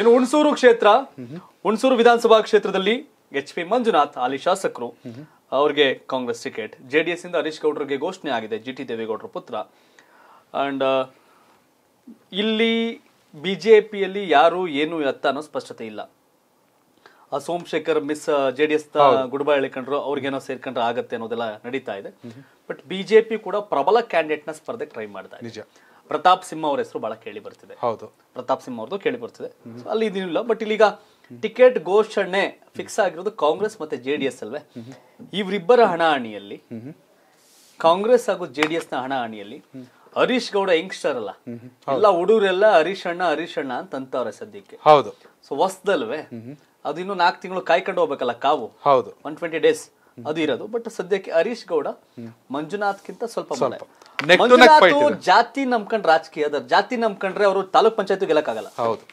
ಇನ್ನು ಹುಣಸೂರು ಕ್ಷೇತ್ರ ಹುಣಸೂರು ವಿಧಾನಸಭಾ ಕ್ಷೇತ್ರದಲ್ಲಿ ಎಚ್ ಪಿ ಮಂಜುನಾಥ್ ಹಾಲಿ ಶಾಸಕರು ಅವ್ರಿಗೆ ಕಾಂಗ್ರೆಸ್ ಟಿಕೆಟ್ ಜೆಡಿಎಸ್ ಇಂದ ಹರೀಶ್ ಗೌಡ್ರಿಗೆ ಘೋಷಣೆ ಆಗಿದೆ ಜಿ ಟಿ ದೇವೇಗೌಡರ ಪುತ್ರ ಅಂಡ್ ಇಲ್ಲಿ ಬಿಜೆಪಿಯಲ್ಲಿ ಯಾರು ಏನು ಎತ್ತ ಅನ್ನೋ ಸ್ಪಷ್ಟತೆ ಇಲ್ಲ ಆ Somashekar miss J D S goodbye ಹೇಳಿಕೊಂಡ್ರು ಅವ್ರಿಗೇನೋ ಸೇರ್ಕೊಂಡ್ರೆ ಆಗತ್ತೆ ಅನ್ನೋದೆಲ್ಲ ನಡೀತಾ ಇದೆ ಬಟ್ ಬಿಜೆಪಿ ಕೂಡ ಪ್ರಬಲ ಕ್ಯಾಂಡಿಡೇಟ್ ನ ಸ್ಪರ್ಧೆಗೆ ಟ್ರೈ ಮಾಡ್ತಾ ಇದೆ ಪ್ರತಾಪ್ ಸಿಂಹ ಅವ್ರ ಹೆಸರು ಬಹಳ ಕೇಳಿ ಬರ್ತಿದೆ ಹೌದು ಪ್ರತಾಪ್ ಸಿಂಹ ಅವ್ರದ್ದು ಕೇಳಿ ಬರ್ತಿದೆ ಅಲ್ಲಿ ಇದಿಲ್ಲ ಬಟ್ ಇಲ್ಲಿಗ ಟಿಕೆಟ್ ಘೋಷಣೆ ಫಿಕ್ಸ್ ಆಗಿರೋದು ಕಾಂಗ್ರೆಸ್ ಮತ್ತೆ ಜೆ ಡಿ ಎಸ್ ಅಲ್ವೇ ಇವರಿಬ್ಬರ ಹಣಾಹಣಿಯಲ್ಲಿ ಕಾಂಗ್ರೆಸ್ ಹಾಗೂ ಜೆ ಡಿ ಎಸ್ ನ ಹಣಾಹಣಿಯಲ್ಲಿ ಹರೀಶ್ ಗೌಡ ಯಂಗ್ಸ್ಟರ್ ಅಲ್ಲ ಎಲ್ಲ ಹುಡುಗರೆಲ್ಲ ಹರೀಶ್ ಅಣ್ಣ ಹರೀಶ್ ಅಣ್ಣ ಅಂತ ಅಂತವ್ರೆ ಸದ್ಯಕ್ಕೆ ಹೌದು ಸೊ ಹೊಸದಲ್ವೇ ಅದು ಇನ್ನೂ ನಾಲ್ಕು ತಿಂಗಳು ಕಾಯ್ಕೊಂಡು ಹೋಗ್ಬೇಕಲ್ಲ ಕಾವು ಹೌದು ಒನ್ ಟ್ವೆಂಟಿ ಡೇಸ್ ಅದು ಇರೋದು ಬಟ್ ಸದ್ಯಕ್ಕೆ ಹರೀಶ್ ಗೌಡ ಮಂಜುನಾಥ್ಕಿಂತ ಸ್ವಲ್ಪ ಜಾತಿ ನಂಬ್ಕೊಂಡ್ ರಾಜಕೀಯ ಜಾತಿ ನಂಬ್ಕೊಂಡ್ರೆ ಅವರು ತಾಲೂಕ್ ಪಂಚಾಯತ್ ಗೆಲ್ಲಕ್ಕಾಗಲ್ಲ ಹೌದು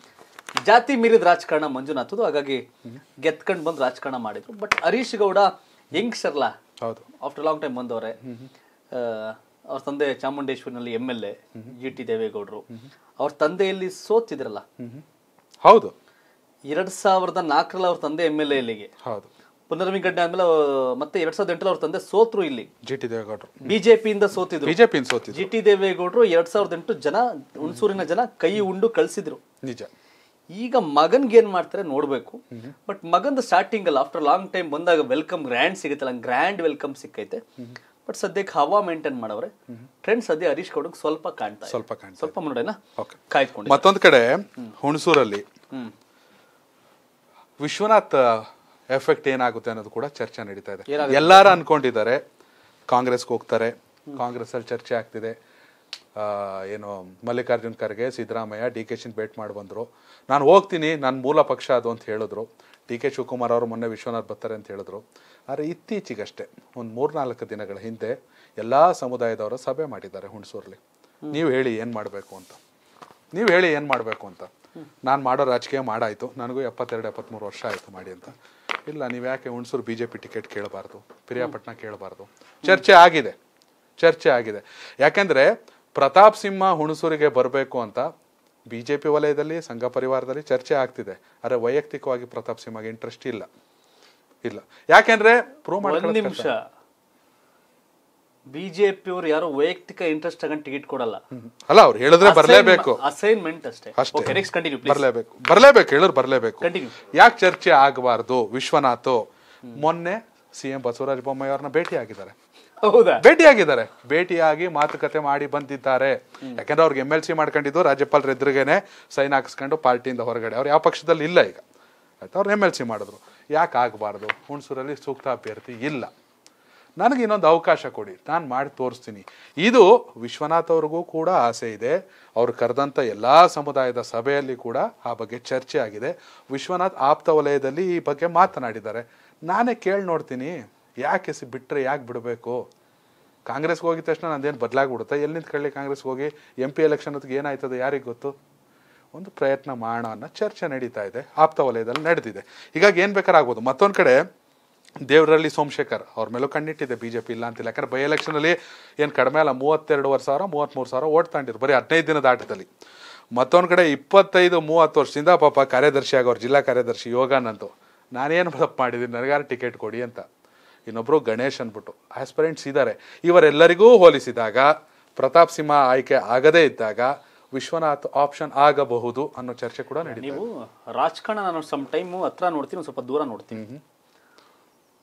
ಜಾತಿ ಮೀರಿದ ರಾಜಕಾರಣ ಮಂಜುನಾಥ್ ಹಾಗಾಗಿ ಗೆದ್ಕೊಂಡ್ ಬಂದು ರಾಜಕಾರಣ ಮಾಡಿದ್ರು ಬಟ್ ಹರೀಶ್ ಗೌಡ ಸರ್ಲ ಹೌದು ಆಫ್ಟರ್ ಲಾಂಗ್ ಟೈಮ್ ಬಂದವ್ರೆ ಅವ್ರ ತಂದೆ ಚಾಮುಂಡೇಶ್ವರಿನಲ್ಲಿ M L A G T ದೇವೇಗೌಡರು ಅವ್ರ ತಂದೆಯಲ್ಲಿ ಸೋತಿದ್ರಲ್ಲ ಹೌದು ಎರಡ್ ಸಾವಿರದ ನಾಲ್ಕರಲ್ಲಿ ಅವ್ರ ತಂದೆ ಎಮ್ ಎಲ್ ಎಲ್ಲಿಗೆ ಹೌದು ಪುನರ್ವಿಂಗಡಣೆ ಆದ್ಮೇಲೆ ಮತ್ತೆ ಎರಡ್ ಸಾವಿರದ ಎಂಟಲ್ಲಿ ಅವ್ರ ತಂದೆ ಸೋತ್ರು ಇಲ್ಲಿ ಜಿ ಟಿ ದೇವೇಗೌಡರು ಬಿಜೆಪಿಯಿಂದ ಸೋತಿದ್ರು ಬಿಜೆಪಿ ಸೋತಿದ್ರು ಜಿ ಟಿ ದೇವೇಗೌಡರು ಎರಡ್ ಸಾವಿರದ ಎಂಟು ಜನ ಹುಣಸೂರಿನ ಜನ ಕೈ ಉಂಡು ಕಳ್ಸಿದ್ರು ನಿಜ ಈಗ ಮಗನ್ಗೆ ಏನ್ ಮಾಡ್ತಾರೆ ನೋಡ್ಬೇಕು ಬಟ್ ಮಗಂದು ಸ್ಟಾರ್ಟಿಂಗ್ ಅಲ್ಲಿ ಆಫ್ಟರ್ ಲಾಂಗ್ ಟೈಮ್ ಬಂದಾಗ ವೆಲ್ಕಮ್ ಗ್ರ್ಯಾಂಡ್ ಸಿಗುತ್ತಲ್ಲ ಗ್ರ್ಯಾಂಡ್ ವೆಲ್ಕಮ್ ಸಿಕ್ಕೈತೆ ಬಟ್ ಸದ್ಯಕ್ಕೆ ಹವಾ ಮೇಂಟೈನ್ ಮಾಡವ್ರೆ ಟ್ರೆಂಡ್ ಸದ್ಯ ಹರೀಶ್ ಗೌಡ ಸ್ವಲ್ಪ ಕಾಣ್ತಾ ಸ್ವಲ್ಪ ಕಾಣ್ತಾ ಸ್ವಲ್ಪ ನೋಡೋಣ ಕಾಯ್ಕೊಂಡು ಮತ್ತೊಂದು ಕಡೆ ಹುಣಸೂರಲ್ಲಿ ವಿಶ್ವನಾಥ್ ಎಫೆಕ್ಟ್ ಏನಾಗುತ್ತೆ ಅನ್ನೋದು ಕೂಡ ಚರ್ಚೆ ನಡೀತಾ ಇದೆ ಎಲ್ಲರೂ ಅನ್ಕೊಂಡಿದ್ದಾರೆ ಕಾಂಗ್ರೆಸ್ಗೆ ಹೋಗ್ತಾರೆ ಕಾಂಗ್ರೆಸ್ ಅಲ್ಲಿ ಚರ್ಚೆ ಆಗ್ತಿದೆ ಏನು ಮಲ್ಲಿಕಾರ್ಜುನ್ ಖರ್ಗೆ ಸಿದ್ದರಾಮಯ್ಯ ಡಿ ಕೆ ಶಿನ್ ಭೇಟ್ ಮಾಡಿ ಬಂದರು ನಾನು ಹೋಗ್ತೀನಿ ನನ್ನ ಮೂಲ ಪಕ್ಷ ಅದು ಅಂತ ಹೇಳಿದ್ರು ಡಿ ಕೆ ಶಿವಕುಮಾರ್ ಅವರು ಮೊನ್ನೆ ವಿಶ್ವನಾಥ್ ಬರ್ತಾರೆ ಅಂತ ಹೇಳಿದ್ರು ಆದರೆ ಇತ್ತೀಚಿಗಷ್ಟೇ ಒಂದು ಮೂರ್ನಾಲ್ಕು ದಿನಗಳ ಹಿಂದೆ ಎಲ್ಲ ಸಮುದಾಯದವರು ಸಭೆ ಮಾಡಿದ್ದಾರೆ ಹುಣಸೂರಲ್ಲಿ ನೀವು ಹೇಳಿ ಏನು ಮಾಡಬೇಕು ಅಂತ ನೀವು ಹೇಳಿ ಏನು ಮಾಡಬೇಕು ಅಂತ ನಾನು ಮಾಡೋ ರಾಜಕೀಯ ಮಾಡಾಯಿತು ನನಗೂ ಎಪ್ಪತ್ತೆರಡು ಎಪ್ಪತ್ತ್ಮೂರು ವರ್ಷ ಆಯಿತು ಮಾಡಿ ಅಂತ ಇಲ್ಲ ನೀವು ಯಾಕೆ Hunsur B J P ticket ಕೇಳಬಾರ್ದು ಪಿರಿಯಾಪಟ್ಟಣ ಕೇಳಬಾರ್ದು ಚರ್ಚೆ ಆಗಿದೆ ಚರ್ಚೆ ಆಗಿದೆ ಯಾಕೆಂದ್ರೆ ಪ್ರತಾಪ್ ಸಿಂಹ ಹುಣಸೂರಿಗೆ ಬರಬೇಕು ಅಂತ ಬಿ ಜೆ ಪಿ ವಲಯದಲ್ಲಿ ಸಂಘ ಪರಿವಾರದಲ್ಲಿ ಚರ್ಚೆ ಆಗ್ತಿದೆ ಆದರೆ ವೈಯಕ್ತಿಕವಾಗಿ ಪ್ರತಾಪ್ ಸಿಂಹಗೆ ಇಂಟ್ರೆಸ್ಟ್ ಇಲ್ಲ ಇಲ್ಲ ಯಾಕೆಂದ್ರೆ ಪ್ರೂವ್ ಮಾಡಿ ನಿಮಿಷ ಬಿಜೆಪಿಯವರು ಯಾರು ವೈಯಕ್ತಿಕ ಇಂಟ್ರೆಸ್ಟ್ ತಗೊಂಡು ಟಿಕೆಟ್ ಕೊಡಲ್ಲ ಅಲ್ಲ ಅವ್ರು ಹೇಳಿದ್ರೆ ಬರಲೇಬೇಕು ಅಸೈನ್ಮೆಂಟ್ ಅಷ್ಟೇ ಅಷ್ಟೇ ಕಂಟಿನ್ಯೂ ಬರಲೇಬೇಕು ಬರಲೇಬೇಕು ಹೇಳೋರು ಬರಲೇಬೇಕು ಯಾಕೆ ಚರ್ಚೆ ಆಗಬಾರ್ದು ವಿಶ್ವನಾಥ್ ಮೊನ್ನೆ ಸಿಎಂ ಬಸವರಾಜ ಬೊಮ್ಮಾಯಿ ಅವ್ರನ್ನ ಭೇಟಿ ಆಗಿದ್ದಾರೆ ಹೌದಾ ಭೇಟಿಯಾಗಿದ್ದಾರೆ ಭೇಟಿಯಾಗಿ ಮಾತುಕತೆ ಮಾಡಿ ಬಂದಿದ್ದಾರೆ ಯಾಕಂದ್ರೆ ಅವ್ರಿಗೆ ಎಮ್ ಎಲ್ ಸಿ ಮಾಡ್ಕೊಂಡಿದ್ದು ರಾಜ್ಯಪಾಲರ ಎದುರುಗೇನೆ ಸೈನ್ ಹಾಕಿಸ್ಕೊಂಡು ಪಾರ್ಟಿಯಿಂದ ಹೊರಗಡೆ ಅವ್ರು ಯಾವ ಪಕ್ಷದಲ್ಲಿ ಇಲ್ಲ ಈಗ ಆಯ್ತು ಅವ್ರನ್ನ ಎಮ್ ಎಲ್ ಸಿ ಮಾಡಿದ್ರು ಯಾಕೆ ಆಗಬಾರ್ದು ಹುಣಸೂರಲ್ಲಿ ಸೂಕ್ತ ಅಭ್ಯರ್ಥಿ ಇಲ್ಲ ನನಗೆ ಇನ್ನೊಂದು ಅವಕಾಶ ಕೊಡಿ ನಾನು ಮಾಡಿ ತೋರಿಸ್ತೀನಿ ಇದು ವಿಶ್ವನಾಥ್ ಅವ್ರಿಗೂ ಕೂಡ ಆಸೆ ಇದೆ ಅವ್ರು ಕರೆದಂಥ ಎಲ್ಲ ಸಮುದಾಯದ ಸಭೆಯಲ್ಲಿ ಕೂಡ ಆ ಬಗ್ಗೆ ಚರ್ಚೆ ಆಗಿದೆ ವಿಶ್ವನಾಥ್ ಆಪ್ತ ವಲಯದಲ್ಲಿ ಈ ಬಗ್ಗೆ ಮಾತನಾಡಿದ್ದಾರೆ ನಾನೇ ಕೇಳಿ ನೋಡ್ತೀನಿ ಯಾಕೆ ಸಿ ಬಿಟ್ಟರೆ ಯಾಕೆ ಬಿಡಬೇಕು ಕಾಂಗ್ರೆಸ್ಗೆ ಹೋಗಿದ ತಕ್ಷಣ ನಂದೇನು ಬದಲಾಗ್ಬಿಡುತ್ತೆ ಎಲ್ಲಿಂದ ಕೇಳಿ ಕಾಂಗ್ರೆಸ್ಗೆ ಹೋಗಿ ಎಂ ಪಿ ಎಲೆಕ್ಷನ್ ಅದಕ್ಕೆ ಏನಾಯ್ತದೆ ಯಾರಿಗೆ ಗೊತ್ತು ಒಂದು ಪ್ರಯತ್ನ ಮಾಡೋಣ ಅನ್ನೋ ಚರ್ಚೆ ನಡೀತಾ ಇದೆ ಆಪ್ತ ವಲಯದಲ್ಲಿ ನಡೆದಿದೆ ಹೀಗಾಗಿ ಏನು ಬೇಕಾರಾಗ್ಬೋದು ಮತ್ತೊಂದು ಕಡೆ ದೇವರಲ್ಲಿ ಸೋಮಶೇಖರ್ ಅವ್ರ ಮೇಲೂ ಕಣ್ಣಿಟ್ಟಿದೆ ಬಿ ಜೆ ಪಿ ಇಲ್ಲ ಅಂತಿಲ್ಲ ಯಾಕಂದ್ರೆ ಬೈ ಎಲೆಕ್ಷನಲ್ಲಿ ಏನು ಕಡಿಮೆ ಅಲ್ಲ ಮೂವತ್ತೆರಡುವರೆ ಸಾವಿರ ಮೂವತ್ತ್ಮೂರು ಸಾವಿರ ಓಟ್ ತಾಂಡಿದ್ರು ಬರೀ ಹದಿನೈದು ದಿನದ ಆಟದಲ್ಲಿ ಮತ್ತೊಂದು ಕಡೆ ಇಪ್ಪತ್ತೈದು ಮೂವತ್ತು ವರ್ಷದಿಂದ ಪಾಪ ಕಾರ್ಯದರ್ಶಿ ಆಗೋರು ಜಿಲ್ಲಾ ಕಾರ್ಯದರ್ಶಿ ಯೋಗಾನಂದು ನಾನೇನು ಬಲಪ್ ಮಾಡಿದ್ದೀನಿ ನನಗಾರ ಟಿಕೆಟ್ ಕೊಡಿ ಅಂತ ಇನ್ನೊಬ್ಬರು ಗಣೇಶ್ ಅಂದ್ಬಿಟ್ಟು ಆಸ್ಪರೆಂಟ್ಸ್ ಇದ್ದಾರೆ ಇವರೆಲ್ಲರಿಗೂ ಹೋಲಿಸಿದಾಗ ಪ್ರತಾಪ್ ಸಿಂಹ ಆಯ್ಕೆ ಆಗದೇ ಇದ್ದಾಗ ವಿಶ್ವನಾಥ್ ಆಪ್ಷನ್ ಆಗಬಹುದು ಅನ್ನೋ ಚರ್ಚೆ ಕೂಡ ನೀವು ರಾಜಕಾರಣ ನಾನು ಸಮ್ ಟೈಮು ಹತ್ರ ನೋಡ್ತೀನಿ ಸ್ವಲ್ಪ ದೂರ ನೋಡ್ತೀನಿ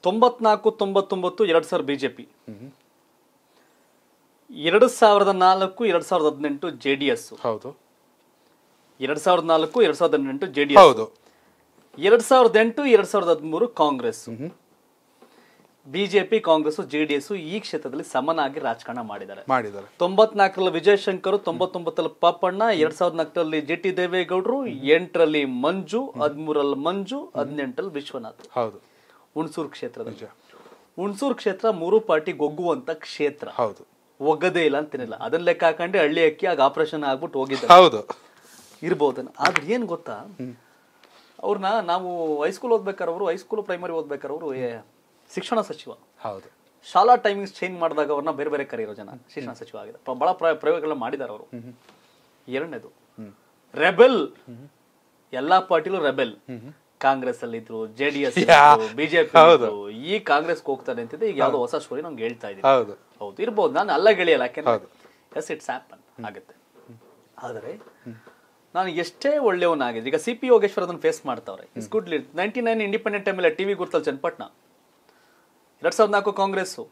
ತೊಂಬತ್ನಾಲ್ಕು ತೊಂಬತ್ತೊಂಬತ್ತು ಎರಡು ಸಾವಿರ ಬಿ ಜೆ ಪಿ ಎರಡು ಸಾವಿರದ ನಾಲ್ಕು ಎರಡು ಸಾವಿರದ ಹದಿನೆಂಟು ಜೆ ಡಿ ಎಸ್ ಹೌದು ಎರಡು ಸಾವಿರದ ನಾಲ್ಕು ಎರಡು ಸಾವಿರದ ಹದಿನೆಂಟು ಜೆ ಡಿ ಹೌದು ಎರಡು ಸಾವಿರದ ಎಂಟು ಎರಡು ಸಾವಿರದ ಹದಿಮೂರು ಕಾಂಗ್ರೆಸ್ ಬಿಜೆಪಿ ಕಾಂಗ್ರೆಸ್ ಜೆಡಿಎಸ್ ಈ ಕ್ಷೇತ್ರದಲ್ಲಿ ಸಮನಾಗಿ ರಾಜಕಾರಣ ಮಾಡಿದ್ದಾರೆ ಮಾಡಿದ್ದಾರೆ ತೊಂಬತ್ನಾಲ್ಕರಲ್ಲಿ ವಿಜಯಶಂಕರ್ ತೊಂಬತ್ತೊಂಬತ್ತರಲ್ಲಿ ಪಾಪಣ್ಣ ಎರಡ್ ಸಾವಿರದ ನಾಲ್ಕರಲ್ಲಿ ಜೆ ಟಿ ದೇವೇಗೌಡರು ಎಂಟರಲ್ಲಿ ಮಂಜು ಹದಿಮೂರಲ್ಲಿ ಮಂಜು ಹದಿನೆಂಟರಲ್ಲಿ ವಿಶ್ವನಾಥ್ ಹೌದು ಹುಣಸೂರು ಕ್ಷೇತ್ರದಲ್ಲಿ ಹುಣಸೂರು ಕ್ಷೇತ್ರ ಮೂರು ಪಾರ್ಟಿ ಗೊಗ್ಗುವಂತ ಕ್ಷೇತ್ರ ಹೌದು ಒಗ್ಗದೇ ಇಲ್ಲ ಅಂತೇನಿಲ್ಲ ಅದನ್ನ ಲೆಕ್ಕ ಹಾಕೊಂಡೆ ಹಳ್ಳಿ ಅಕ್ಕಿ ಆಗ ಆಪರೇಷನ್ ಆಗ್ಬಿಟ್ಟು ಹೋಗಿದ್ದ ಹೌದು ಇರ್ಬೋದನ್ನ ಆದ್ರೆ ಏನ್ ಗೊತ್ತಾ ಅವ್ರನ್ನ ನಾವು ಹೈಸ್ಕೂಲ್ ಓದ್ಬೇಕಾರವ್ರು ಹೈಸ್ಕೂಲ್ ಪ್ರೈಮರಿ ಓದ್ಬೇಕಾರವ್ರು ಶಿಕ್ಷಣ ಸಚಿವ ಹೌದು ಶಾಲಾ ಟೈಮಿಂಗ್ಸ್ ಚೇಂಜ್ ಮಾಡಿದಾಗ ಅವ್ರನ್ನ ಬೇರೆ ಬೇರೆ ಕರೆಯಿರೋ ಜನ ಶಿಕ್ಷಣ ಸಚಿವ ಆಗಿದೆ ಬಹಳ ಪ್ರಯೋಗಗಳನ್ನ ಮಾಡಿದಾರೆ ಅವರು ಎರಡನೇದು ರೆಬೆಲ್ ಎಲ್ಲಾ ಪಾರ್ಟಿಲು ರೆಬೆಲ್ ಕಾಂಗ್ರೆಸ್ ಅಲ್ಲಿ ಇದ್ರು ಜೆ ಡಿ ಎಸ್ ಬಿಜೆಪಿ ಈ ಕಾಂಗ್ರೆಸ್ ಹೋಗ್ತಾರೆ ಅಂತಿದ್ರೆ ಈಗ ಯಾವ್ದೋ ಹೊಸ ಸ್ಟೋರಿ ನಮ್ಗೆ ಹೇಳ್ತಾ ಇದ್ದೀನಿ ಹೌದು ಇರ್ಬೋದು ನಾನು ಅಲ್ಲ ಗೆಳೆಯಲ್ಲ ಯಾಕೆಂದ್ರೆ ಎಸ್ ಇಟ್ಸ್ ಆ್ಯಪನ್ ಆಗುತ್ತೆ ಆದರೆ ನಾನು ಎಷ್ಟೇ ಒಳ್ಳೆಯವನಾಗಿದ್ದೆ ಈಗ ಸಿ ಪಿ ಯೋಗೇಶ್ವರ್ ಅದನ್ನು ಫೇಸ್ ಮಾಡ್ತಾವ್ರೆ is good lead ninety nine independent ಟೈಮಲ್ಲಿ ಟಿವಿ ಗುರ್ತಲ್ ಚನ್ನಪಟ್ಟಣ ಎರಡ್ ಸಾವಿರದ ನಾಲ್ಕು ಕಾಂಗ್ರೆಸ್ಸು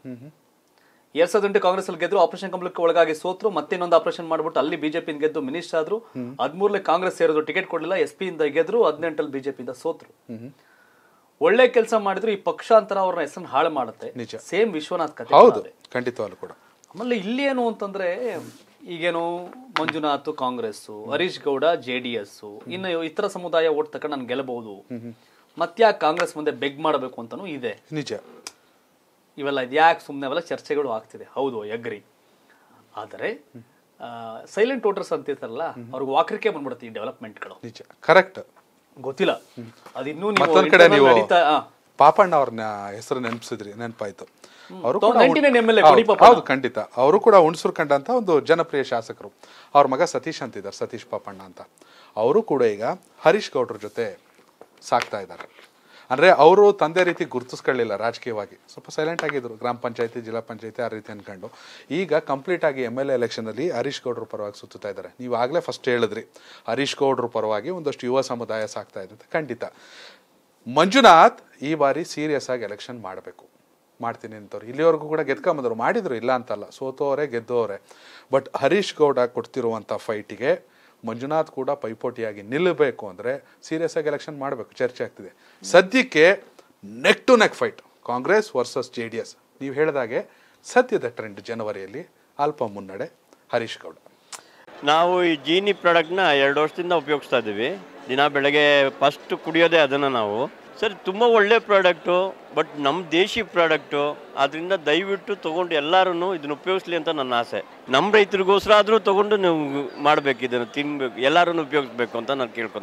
ಎರಡ್ ಸಾವಿರದ ಎಂಟು ಕಾಂಗ್ರೆಸ್ ಅಲ್ಲಿ ಗೆದ್ರು ಆಪರೇಷನ್ ಕಮಲಕ್ಕೆ ಒಳಗಾಗಿ ಸೋತ್ರು ಇನ್ನೊಂದು ಆಪರೇಷನ್ ಮಾಡ್ಬಿಟ್ಟು ಅಲ್ಲಿ ಬಿಜೆಪಿ ಗೆದ್ದು ಮಿನಿಸ್ಟರ್ ಆದ್ರು ಹದ್ಮೂರಲ್ಲಿ ಕಾಂಗ್ರೆಸ್ ಸೇರಿದ್ರು ಟಿಕೆಟ್ ಕೊಡಲಿಲ್ಲ ಎಸ್ ಪಿ ಇಂದ ಗೆದ್ರು ಹದಿನೆಂಟಲ್ಲಿ ಬಿಜೆಪಿಯಿಂದ ಸೋತ್ರು ಒಳ್ಳೆ ಕೆಲಸ ಮಾಡಿದ್ರು ಈ ಪಕ್ಷಾಂತರ ಅವ್ರನ್ನ ಹೆಸರು ಹಾಳು ಮಾಡುತ್ತೆ ಸೇಮ್ ವಿಶ್ವನಾಥ್ ಕಥೆ ಹೌದು ಕೂಡ ಆಮೇಲೆ ಇಲ್ಲಿ ಏನು ಅಂತಂದ್ರೆ ಈಗೇನು Manjunath Congress Harish Gowda J D S ಇನ್ನು ಇತರ ಸಮುದಾಯ ಓಟ್ ತಕೊಂಡು ನಾನು ಗೆಲ್ಲಬಹುದು ಮತ್ತೆ ಕಾಂಗ್ರೆಸ್ ಮುಂದೆ ಬೆಗ್ ಮಾಡಬೇಕು ಅಂತಾನು ಇದೆ ನಿಜ ಇವೆಲ್ಲ ಇದ್ಯಾಕೆ ಸುಮ್ಮನೆ ಅವೆಲ್ಲ ಚರ್ಚೆಗಳು ಆಗ್ತಿದೆ ಹೌದು ಎಗ್ರಿ ಆದರೆ ಸೈಲೆಂಟ್ ವೋಟರ್ಸ್ ಇರ್ತಾರಲ್ಲ ಅವ್ರಿಗೆ ವಾಕರಿಕೆ ಬಂದ್ಬಿಡುತ್ತೆ ಈ ಡೆವಲಪ್ಮೆಂಟ್ಗಳು ನಿಜ ಕರೆಕ್ಟ್ ಗೊತ್ತಿಲ್ಲ ಅದಿನ್ನೂ ಕಡೆ ನೀವು ಪಾಪಣ್ಣ ಅವ್ರನ್ನ ಹೆಸರು ನೆನಪಿಸಿದ್ರಿ ನೆನಪಾಯ್ತು ಅವರು ಹೌದು ಖಂಡಿತ ಅವರು ಕೂಡ ಹುಣಸೂರು ಕಂಡಂತ ಒಂದು ಜನಪ್ರಿಯ ಶಾಸಕರು ಅವ್ರ ಮಗ ಸತೀಶ್ ಅಂತಿದ್ದಾರೆ ಸತೀಶ್ ಪಾಪಣ್ಣ ಅಂತ ಅವರು ಕೂಡ ಈಗ ಹರೀಶ್ ಗೌಡ್ರ ಜೊತೆ ಸಾಕ್ತಾ ಇದ್ದಾರೆ ಅಂದರೆ ಅವರು ತಂದೆ ರೀತಿ ಗುರುತಿಸ್ಕೊಳ್ಳಿಲ್ಲ ರಾಜಕೀಯವಾಗಿ ಸ್ವಲ್ಪ ಸೈಲೆಂಟ್ ಆಗಿದ್ದರು ಗ್ರಾಮ ಪಂಚಾಯತಿ ಜಿಲ್ಲಾ ಪಂಚಾಯತಿ ಆ ರೀತಿ ಅಂದ್ಕೊಂಡು ಈಗ ಕಂಪ್ಲೀಟ್ ಆಗಿ ಎಮ್ ಎಲ್ ಎ ಎಲೆಕ್ಷನಲ್ಲಿ ಹರೀಶ್ ಗೌಡ್ರ ಪರವಾಗಿ ಸುತ್ತಾ ಇದ್ದಾರೆ ನೀವು ಆಗಲೇ ಫಸ್ಟ್ ಹೇಳಿದ್ರಿ ಹರೀಶ್ ಗೌಡ್ರ ಪರವಾಗಿ ಒಂದಷ್ಟು ಯುವ ಸಮುದಾಯ ಸಾಕ್ತಾ ಇದೆ ಖಂಡಿತ ಮಂಜುನಾಥ್ ಈ ಬಾರಿ ಸೀರಿಯಸ್ ಆಗಿ ಎಲೆಕ್ಷನ್ ಮಾಡಬೇಕು ಮಾಡ್ತೀನಿ ಅಂತವ್ರು ಇಲ್ಲಿವರೆಗೂ ಕೂಡ ಗೆದ್ಕೊಂಬಂದರು ಮಾಡಿದರು ಇಲ್ಲ ಅಂತಲ್ಲ ಸೋತೋರೆ ಗೆದ್ದೋರೆ ಬಟ್ ಹರೀಶ್ ಗೌಡ ಕೊಡ್ತಿರುವಂಥ ಫೈಟಿಗೆ ಮಂಜುನಾಥ್ ಕೂಡ ಪೈಪೋಟಿಯಾಗಿ ನಿಲ್ಲಬೇಕು ಅಂದರೆ ಸೀರಿಯಸ್ ಆಗಿ ಎಲೆಕ್ಷನ್ ಮಾಡಬೇಕು ಚರ್ಚೆ ಆಗ್ತಿದೆ ಸದ್ಯಕ್ಕೆ neck to neck fight Congress versus J D S ನೀವು ಹೇಳಿದಾಗೆ ಸದ್ಯದ ಟ್ರೆಂಡ್ ಜನವರಿಯಲ್ಲಿ ಅಲ್ಪ ಮುನ್ನಡೆ ಹರೀಶ್ ಗೌಡ ನಾವು ಈ ಜೀನಿ ಪ್ರಾಡಕ್ಟ್ನ ಎರಡು ವರ್ಷದಿಂದ ಉಪಯೋಗಿಸ್ತಾ ಇದ್ದೀವಿ ದಿನ ಬೆಳಗ್ಗೆ ಫಸ್ಟ್ ಕುಡಿಯೋದೇ ಅದನ್ನು ನಾವು ಸರ್ ತುಂಬ ಒಳ್ಳೆ ಪ್ರಾಡಕ್ಟು ಬಟ್ ನಮ್ಮ ದೇಶಿ ಪ್ರಾಡಕ್ಟು ಅದರಿಂದ ದಯವಿಟ್ಟು ತೊಗೊಂಡು ಎಲ್ಲರೂ ಇದನ್ನು ಉಪಯೋಗಿಸ್ಲಿ ಅಂತ ನನ್ನ ಆಸೆ ನಮ್ಮ ರೈತರಿಗೋಸ್ಕರ ಆದರೂ ತೊಗೊಂಡು ನೀವು ಮಾಡಬೇಕು ಇದನ್ನು ತಿನ್ಬೇಕು ಎಲ್ಲರೂ ಉಪಯೋಗಿಸ್ಬೇಕು ಅಂತ ನಾನು ಕೇಳ್ಕೊತೀನಿ